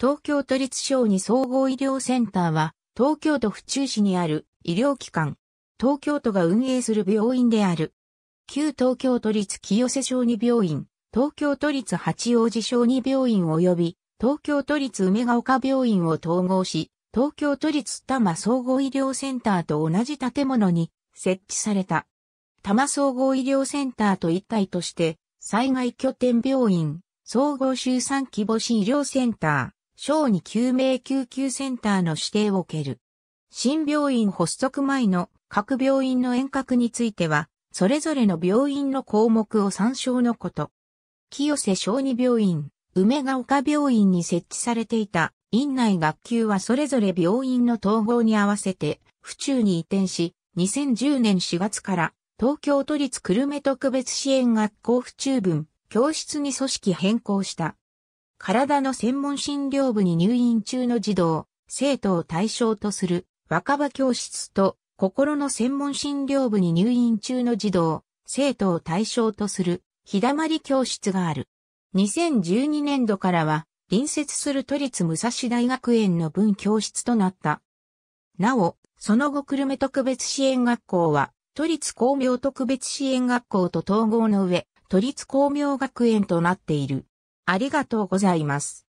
東京都立小児総合医療センターは、東京都府中市にある医療機関、東京都が運営する病院である。旧東京都立清瀬小児病院、東京都立八王子小児病院及び、東京都立梅ヶ丘病院を統合し、東京都立多摩総合医療センターと同じ建物に設置された。多摩総合医療センターと一体として、災害拠点病院、総合集産規模支医療センター、小児救命救急センターの指定を受ける。新病院発足前の各病院の遠隔については、それぞれの病院の項目を参照のこと。清瀬小児病院、梅ヶ丘病院に設置されていた院内学級はそれぞれ病院の統合に合わせて府中に移転し、2010年4月から東京都立久留米特別支援学校府中分教室に組織変更した。体の専門診療部に入院中の児童、生徒を対象とする若葉教室と心の専門診療部に入院中の児童、生徒を対象とする日だまり教室がある。2012年度からは隣接する都立武蔵大学園の分教室となった。なお、その後久留米特別支援学校は都立工業特別支援学校と統合の上、都立工業学園となっている。ありがとうございます。